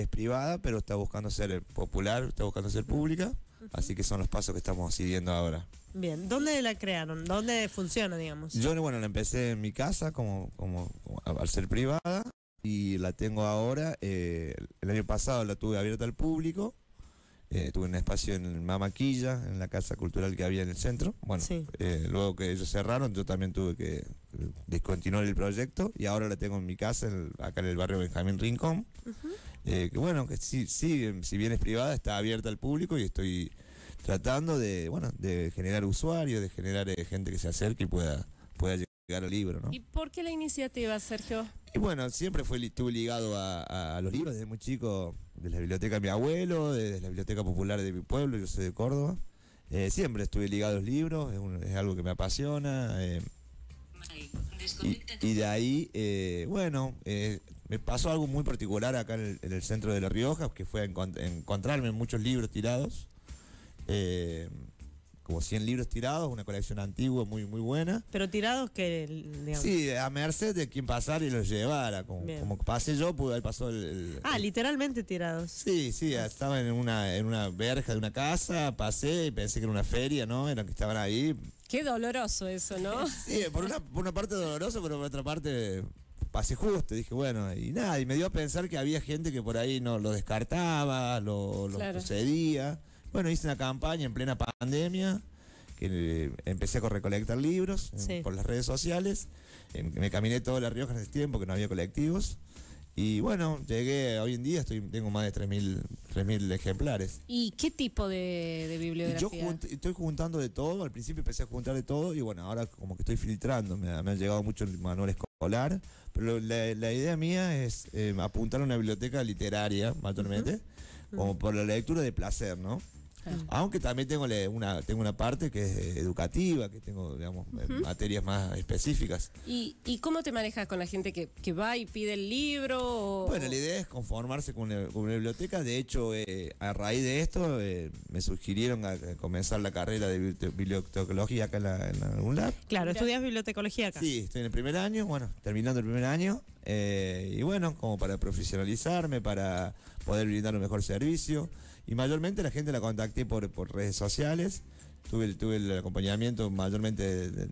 es privada, pero está buscando ser popular, está buscando ser pública. Así que son los pasos que estamos siguiendo ahora. Bien, ¿dónde la crearon? ¿Dónde funciona, digamos? Yo, bueno, la empecé en mi casa como, como, al ser privada y la tengo ahora. Eh, el año pasado la tuve abierta al público. Eh, tuve un espacio en Mamaquilla, en la casa cultural que había en el centro. Bueno, eh, luego que ellos cerraron, yo también tuve que discontinuar el proyecto y ahora la tengo en mi casa, acá en el barrio Benjamín Rincón. Eh, bueno, que sí, si bien es privada, está abierta al público y estoy tratando de, bueno, de generar usuarios, de generar eh, gente que se acerque y pueda, pueda llegar al libro, ¿no? ¿Y por qué la iniciativa, Sergio? Y bueno, siempre fue, estuve ligado a, los libros desde muy chico, desde la biblioteca de mi abuelo, desde la biblioteca popular de mi pueblo, yo soy de Córdoba. Eh, siempre estuve ligado a los libros, es, algo que me apasiona. y, de ahí, bueno, me pasó algo muy particular acá en el, centro de La Rioja, que fue encontrarme muchos libros tirados, eh, como 100 libros tirados, una colección antigua muy muy buena. Pero tirados que... Sí, a merced de quien pasara y los llevara, como, como pasé yo, pude haber el, Ah, literalmente tirados. Sí, sí, ah. estaba en una, en una verja de una casa, pasé y pensé que era una feria, ¿no? Eran que estaban ahí. Qué doloroso eso, ¿no? Sí, por una, por una parte doloroso, pero por otra parte pasé justo. Dije, bueno, y nada, y me dio a pensar que había gente que por ahí no lo descartaba, lo, lo sucedía. Bueno, hice una campaña en plena pandemia, que eh, empecé a recolectar libros por las redes sociales. Em, me caminé toda las riojas en ese tiempo, que no había colectivos. Y bueno, llegué, hoy en día estoy, tengo más de 3.000 ejemplares. ¿Y qué tipo de, bibliografía? Yo estoy juntando de todo, al principio empecé a juntar de todo y bueno, ahora como que estoy filtrando, me, me han llegado muchos manuales escolar, pero la, idea mía es eh, apuntar a una biblioteca literaria, mayormente, como por la lectura de placer, ¿no? Aunque también tengo una, tengo una parte que es eh, educativa, que tengo, digamos, eh, materias más específicas. ¿Y, ¿Y, cómo te manejas con la gente que, que va y pide el libro? Bueno, la idea es conformarse con una, con biblioteca. De hecho, eh, a raíz de esto, me sugirieron comenzar la carrera de bibliotecología acá en algún lado. Claro, estudias bibliotecología acá. Sí, estoy en el primer año, bueno, terminando el primer año. Eh, y bueno, como para profesionalizarme, para poder brindar un mejor servicio. Y mayormente la gente la contacté por, redes sociales. Tuve, tuve el acompañamiento mayormente de,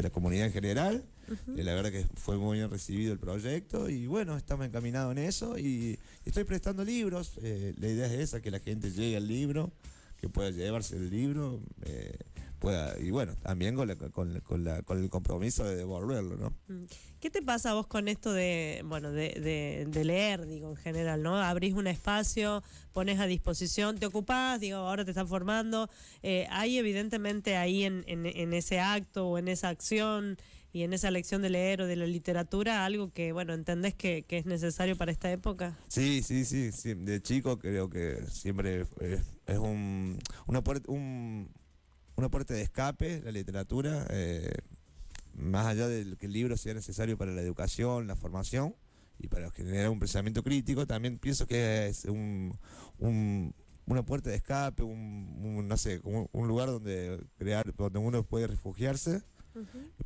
la, comunidad en general. Eh, la verdad que fue muy bien recibido el proyecto. Y bueno, estamos encaminados en eso. Y, estoy prestando libros. Eh, la idea es esa, que la gente llegue al libro, que pueda llevarse el libro pueda, y bueno, también con, el compromiso de devolverlo, ¿no? Mm. ¿Qué te pasa vos con esto de, bueno, de, leer, digo, en general, ¿no? Abrís un espacio, pones a disposición, te ocupás, digo, ahora te están formando, eh, hay evidentemente ahí en, ese acto o en esa acción y en esa lección de leer o de la literatura algo que, bueno, entendés que, es necesario para esta época? Sí, sí, sí, sí. De chico creo que siempre es, un, una puerta de escape, la literatura, eh, más allá del que el libro sea necesario para la educación, la formación y para generar un pensamiento crítico, también pienso que es un, una puerta de escape, un, no sé, un, lugar donde crear, donde uno puede refugiarse,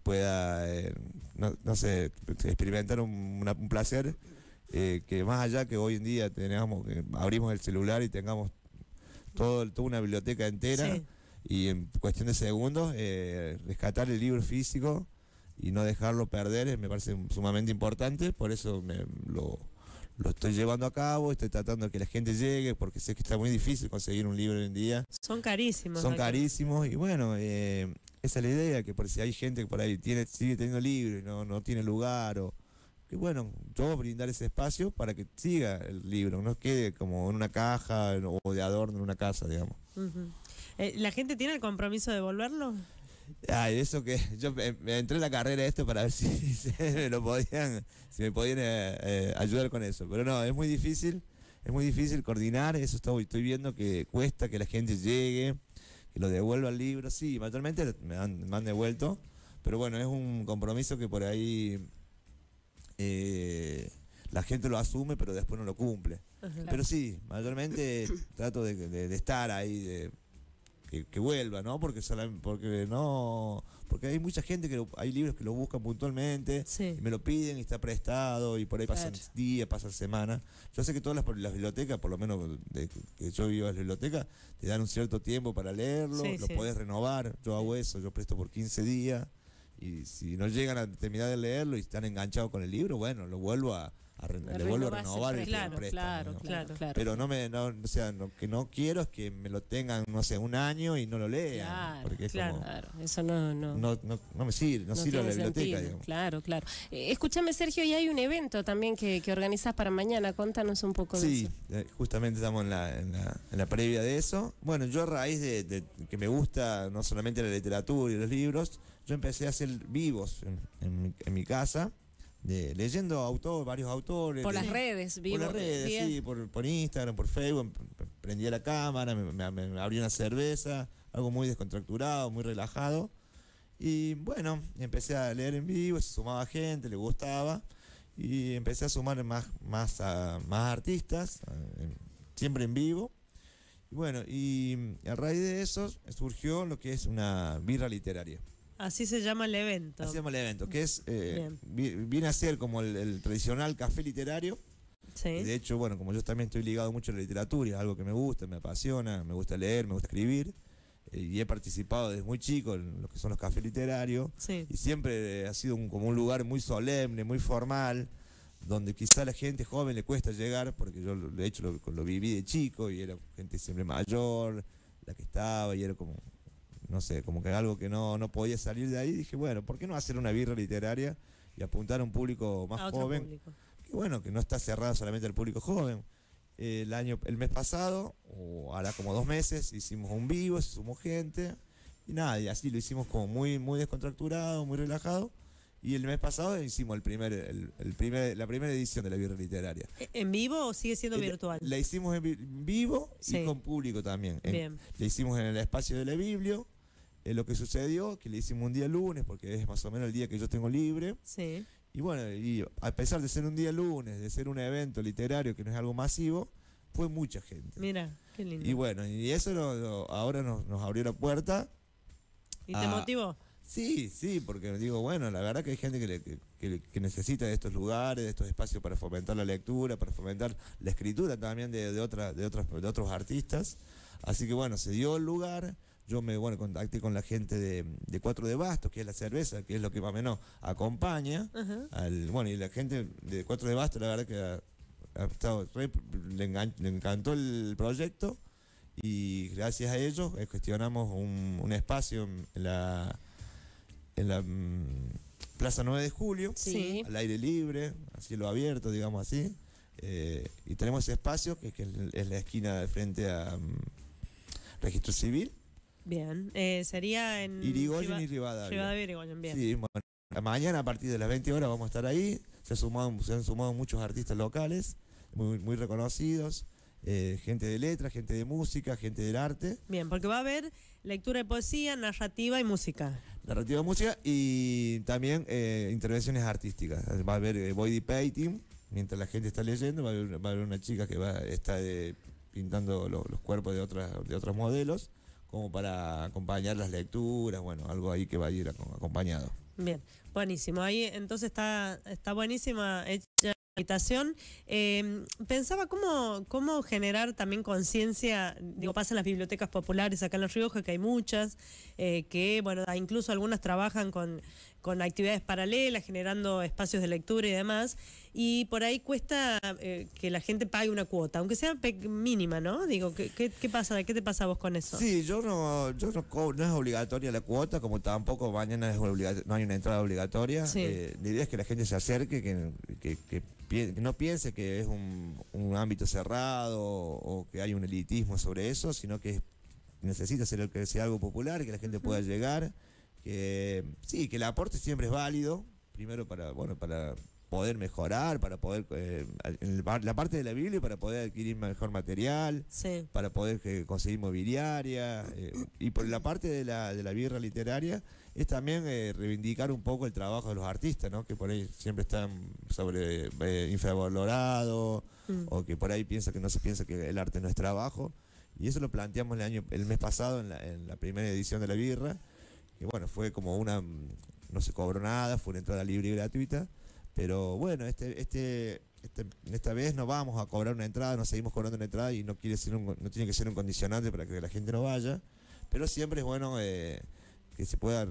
pueda, eh, no, experimentar un, placer eh, que más allá que hoy en día tenemos abrimos el celular y tengamos toda una biblioteca entera y en cuestión de segundos eh, rescatar el libro físico y no dejarlo perder eh, me parece sumamente importante, por eso lo, lo estoy llevando a cabo, estoy tratando de que la gente llegue, porque sé que está muy difícil conseguir un libro hoy en día. Son carísimos. Son carísimos y bueno, eh, esa es la idea, que por si hay gente que por ahí tiene, sigue teniendo libros y no, no tiene lugar o... Que bueno, yo brindar ese espacio para que siga el libro, no quede como en una caja o de adorno en una casa, digamos. Eh, ¿La gente tiene el compromiso de devolverlo? Ay, eso que yo entré en la carrera esto para ver si, me lo podían, si me podían eh, eh, ayudar con eso. Pero no, es muy difícil, es muy difícil coordinar, eso estoy, viendo que cuesta que la gente llegue, que lo devuelva al libro, sí, mayormente me han, devuelto, pero bueno, es un compromiso que por ahí la gente lo asume, pero después no lo cumple. Pero sí, mayormente trato de, de estar ahí, de que, vuelva, ¿no? Porque, porque no porque hay mucha gente que hay libros que lo buscan puntualmente me lo piden y está prestado y por ahí pasan días, pasan semanas. Yo sé que todas las, bibliotecas, por lo menos que yo vivo en la biblioteca, te dan un cierto tiempo para leerlo, lo puedes podés renovar. Yo hago eso, yo presto por 15 días y si no llegan a terminar de leerlo y están enganchados con el libro, bueno, lo vuelvo a, le vuelvo a renovar el claro, claro, claro, claro, Pero no me, no, sea, lo que no quiero es que me lo tengan, no sé, un año y no lo lean. Claro, claro, Eso no, me sirve, no, sirve la biblioteca, Claro, claro. Eh, escúchame, Sergio, y hay un evento también que, que organizas para mañana, contanos un poco de eso. Sí, eh, justamente estamos en la, en, la, previa de eso. Bueno, yo a raíz de, que me gusta no solamente la literatura y los libros, yo empecé a hacer vivos en, mi, en mi casa leyendo autores, varios autores. Por las redes, vivo. Por las redes, sí, por, Instagram, por Facebook. Prendía la cámara, me, me, abrí una cerveza, algo muy descontracturado, muy relajado. Y bueno, empecé a leer en vivo, se sumaba gente, le gustaba. Y empecé a sumar más, más, más artistas, siempre en vivo. bueno, y a raíz de eso surgió lo que es una birra literaria. Así se llama el evento. Así se llama el evento, que es eh, viene a ser como el, tradicional café literario. Sí. De hecho, bueno, como yo también estoy ligado mucho a la literatura, es algo que me gusta, me apasiona, me gusta leer, me gusta escribir. Eh, y he participado desde muy chico en lo que son los cafés literarios. Y siempre eh, ha sido un, como un lugar muy solemne, muy formal, donde quizá a la gente joven le cuesta llegar, porque yo de hecho lo viví de chico y era gente siempre mayor, la que estaba, y era como no sé, como que algo que no, no podía salir de ahí, dije, bueno, ¿por qué no hacer una birra literaria y apuntar a un público más joven? bueno, que no está cerrado solamente al público joven. el año, el mes pasado, o ahora como dos meses, hicimos un vivo, se sumó gente, y nada, así lo hicimos como muy, muy descontracturado, muy relajado. Y el mes pasado hicimos el primer, el, primer, la primera edición de la Birra Literaria. ¿E-, ¿En vivo o sigue siendo eh, virtual? La, hicimos en vivo y con público también. Bien. La hicimos en el espacio de la Biblio, es lo que sucedió, que le hicimos un día lunes, porque es más o menos el día que yo tengo libre. Sí. Y bueno, y a pesar de ser un día lunes, de ser un evento literario que no es algo masivo, fue mucha gente. Mira, qué lindo. Y bueno, y eso ahora nos, abrió la puerta. ¿Y te motivó? Sí, sí, porque digo, bueno, la verdad que hay gente que, que, necesita de estos lugares, de estos espacios para fomentar la lectura, para fomentar la escritura también de, de, otra, de, otros de otros artistas. Así que bueno, se dio el lugar yo me bueno, contacté con la gente de, Cuatro de Bastos, que es la cerveza, que es lo que más o menos acompaña. bueno, y la gente de Cuatro de Bastos, la verdad que ha, le, encantó el proyecto y gracias a ellos eh, gestionamos un, espacio en la, en la mm, Plaza 9 de Julio, al aire libre, a cielo abierto, digamos así. Eh, y tenemos ese espacio que, es la esquina de frente a mm, Registro Civil. Bien, eh, sería en... Irigoyen y Rivadavia. Rivadavia y bien. Sí, mañana a partir de las 20 horas vamos a estar ahí. Se, sumado, se han sumado muchos artistas locales, muy, reconocidos. Eh, gente de letras, gente de música, gente del arte. Bien, porque va a haber lectura de poesía, narrativa y música. Narrativa y música y también eh, intervenciones artísticas. Va a haber body painting, mientras la gente está leyendo, va a haber, una chica que va está pintando los cuerpos de, de otros modelos como para acompañar las lecturas, bueno, algo ahí que va a ir acompañado. Bien, buenísimo. Ahí entonces está, está buenísima hecha habitación. Em, pensaba cómo, cómo generar también conciencia, digo, pasa las bibliotecas populares acá en Los Rioja, que hay muchas, eh, que, bueno, incluso algunas trabajan con, con actividades paralelas, generando espacios de lectura y demás, y por ahí cuesta eh, que la gente pague una cuota, aunque sea mínima, ¿no? Digo, ¿qué, ¿qué, pasa? ¿Qué te pasa vos con eso? Sí, yo no, yo no, es obligatoria la cuota, como tampoco mañana es no hay una entrada obligatoria. Eh, la idea es que la gente se acerque, que, que no piense que es un, ámbito cerrado o, que hay un elitismo sobre eso, sino que necesita ser que sea algo popular, que la gente pueda llegar, que sí, que el aporte siempre es válido, primero para, bueno, para poder mejorar, para poder, eh, la parte de la Biblia, para poder adquirir mejor material, para poder eh, conseguir mobiliaria. Eh, y por la parte de la, de la birra literaria es también reivindicar un poco el trabajo de los artistas, ¿no? que por ahí siempre están sobre infravalorados mm. o que por ahí piensa que no se piensa que el arte no es trabajo. Y eso lo planteamos el, año, el mes pasado en la, primera edición de la birra. que bueno, fue como una, mm, no se cobró nada, fue una entrada libre y gratuita pero bueno, este, este, este esta vez no vamos a cobrar una entrada, no seguimos cobrando una entrada y no, quiere ser no tiene que ser un condicionante para que la gente no vaya. Pero siempre es bueno eh, que se pueda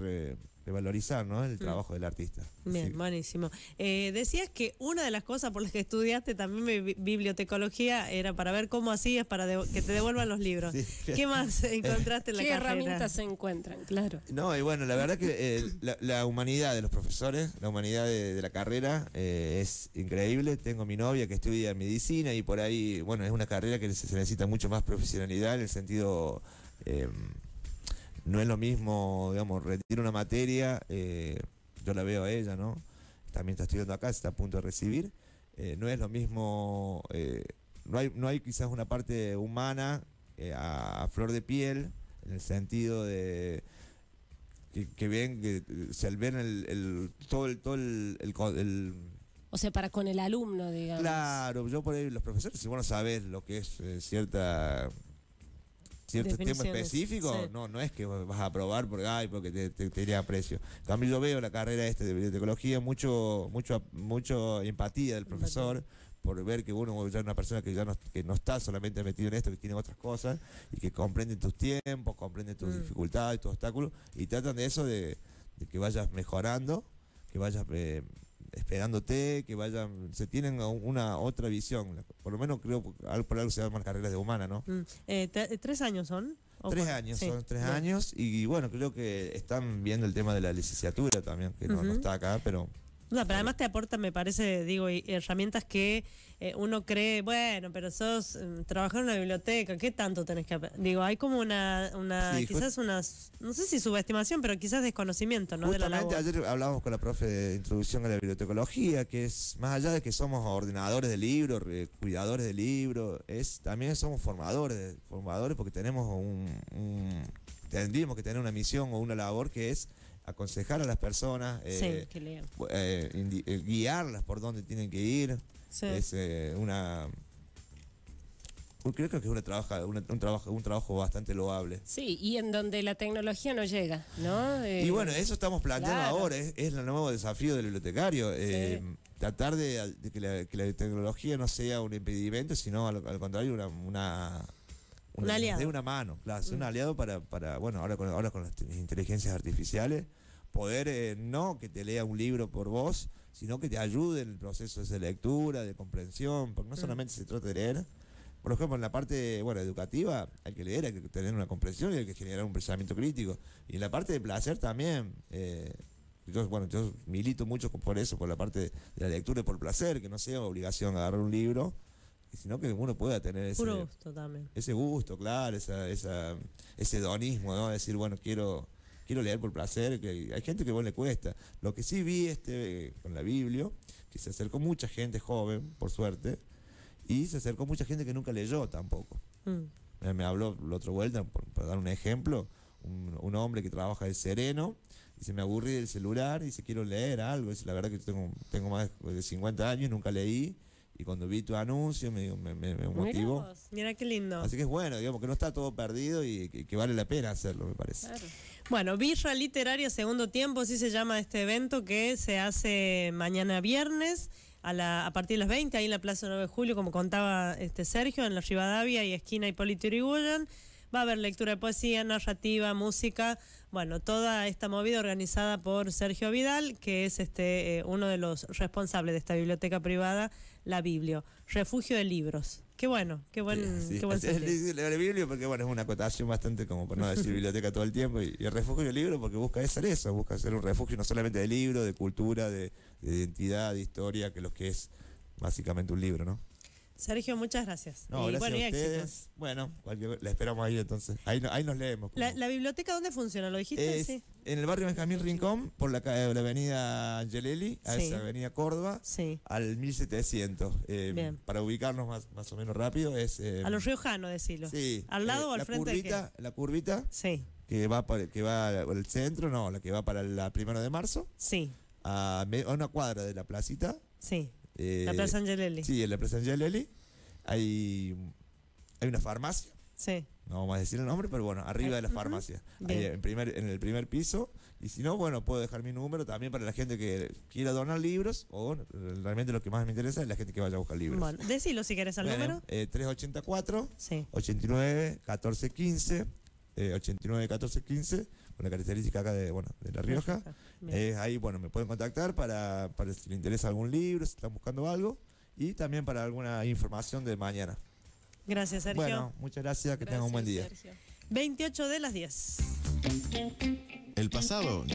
revalorizar ¿no? el mm. trabajo del artista. Bien, buenísimo. Eh, decías que una de las cosas por las que estudiaste también bibliotecología era para ver cómo hacías para que te devuelvan los libros. ¿Qué más encontraste en la ¿Qué herramientas se encuentran? Claro. No, y bueno, la verdad que eh, la, humanidad de los profesores, la humanidad de, la carrera eh, es increíble. Tengo mi novia que estudia medicina y por ahí, bueno, es una carrera que se necesita mucho más profesionalidad en el sentido... Em, no es lo mismo, digamos, rendir una materia, eh, yo la veo a ella, ¿no? También está estudiando acá, está a punto de recibir. Eh, no es lo mismo, eh, no, hay, quizás una parte humana a, flor de piel, en el sentido de que, ven, que se ven el, todo el, todo el, o sea, para con el alumno, digamos. Claro, yo por ahí, los profesores, si vos no sabés lo que es cierta cierto este tema específico, no, no es que vas a aprobar porque, ay, porque te, te, precio. También yo veo la carrera este de bibliotecología, mucho, mucho, mucho empatía del profesor. por ver que uno es una persona que ya no, está solamente metido en esto, que tiene otras cosas y que comprende tus tiempos, comprende tus mm. dificultades, tus obstáculos y tratan de eso de, que vayas mejorando que vayas eh, esperándote, que vayan, se tienen una otra visión. Por lo menos creo, por algo se llaman carreras de humana, ¿no? Mm. Eh, eh, ¿Tres años son? Tres años, son tres años y, bueno, creo que están viendo el tema de la licenciatura también, que no está acá, pero no, pero además te aporta, me parece, digo, herramientas que eh, uno cree, bueno, pero sos mm, trabajar en una biblioteca, ¿qué tanto tenés que Digo, hay como una, una quizás una, no sé si subestimación, pero quizás desconocimiento, ¿no? de la ayer hablábamos con la profe de introducción a la bibliotecología, que es, más allá de que somos ordenadores de libros, cuidadores de libros, es, también somos formadores, formadores porque tenemos un, un tendríamos que tener una misión o una labor que es aconsejar a las personas, eh, eh, eh, guiarlas por dónde tienen que ir. Es una creo que es una trabaja, un trabajo un trabajo bastante loable. Sí, y en donde la tecnología no llega, ¿no? y bueno, eso estamos planteando ahora, es, el nuevo desafío del bibliotecario. Tratar de, que, la, tecnología no sea un impedimento, sino al, contrario, una, un De una mano, un mm. aliado para, para bueno, ahora con las inteligencias artificiales, poder eh, no que te lea un libro por vos, sino que te ayude en el proceso de lectura, de comprensión, porque no mm. solamente se trata de leer. Por ejemplo, en la parte bueno, educativa hay que leer, hay que tener una comprensión y hay que generar un pensamiento crítico. Y en la parte de placer también, eh, yo, bueno, yo milito mucho por eso, por la parte de la lectura y por placer, que no sea obligación agarrar un libro, sino que uno pueda tener ese gusto Ese gusto, claro, esa, esa, ese hedonismo, ¿no? Decir, bueno, quiero quiero leer por placer, que hay gente que vos le cuesta. Lo que sí vi este con la Biblia, que se acercó mucha gente joven, por suerte, y se acercó mucha gente que nunca leyó tampoco. Mm. Eh, me habló la otra vuelta, para dar un ejemplo, un, hombre que trabaja de sereno, y se me aburrí del celular, y dice, quiero leer algo, dice, la verdad que tengo, tengo más de 50 años y nunca leí, y cuando vi tu anuncio me, motivó. Mira, qué lindo. Así que es bueno, digamos que no está todo perdido y que, vale la pena hacerlo, me parece. Claro. Bueno, Birra Literaria Segundo Tiempo, así se llama este evento que se hace mañana viernes a, partir de las 20, ahí en la Plaza 9 de Julio, como contaba este Sergio, en la Rivadavia y esquina Hipólito Yrigoyen. Va a haber lectura de poesía, narrativa, música, bueno, toda esta movida organizada por Sergio Vidal, que es este eh, uno de los responsables de esta biblioteca privada, la Biblio, refugio de libros. Qué bueno, qué bueno. qué es, es porque bueno, es una acotación bastante como por no decir biblioteca todo el tiempo y, el refugio del libro porque busca ser eso, busca ser un refugio no solamente de libro, de cultura, de, de identidad, de historia, que lo que es básicamente un libro, ¿no? Sergio, muchas gracias. No, gracias bueno, a ustedes. bueno, la esperamos ahí entonces. Ahí, nos leemos. La, biblioteca dónde funciona? ¿Lo dijiste? sí. En el barrio Benjamín Rincón, por la, avenida Angelelli, a esa avenida Córdoba, al 1700. Eh, para ubicarnos más, más o menos rápido es... Eh, a los riojanos, decirlo. Sí. ¿Al lado eh, o al la frente? Curvita, La curvita. Sí. Que va, para, que va al centro, no, la que va para el primero de marzo. Sí. a una cuadra de la placita. Sí eh, la Plaza Angelelli. Sí, en la Plaza Angelelli hay, hay una farmacia. Sí. No vamos a decir el nombre, pero bueno, arriba de la farmacia. en, primer, en el primer piso. Y si no, bueno, puedo dejar mi número también para la gente que quiera donar libros. O realmente lo que más me interesa es la gente que vaya a buscar libros. Bueno, decilo si quieres el número. 384 89 1415 89 1415 la característica acá de, bueno, de La Rioja. Eh, ahí, bueno, me pueden contactar para, para si les interesa algún libro, si están buscando algo, y también para alguna información de mañana. Gracias, Sergio. Bueno, muchas gracias, que tengan un buen día. 28 de las 10. El pasado.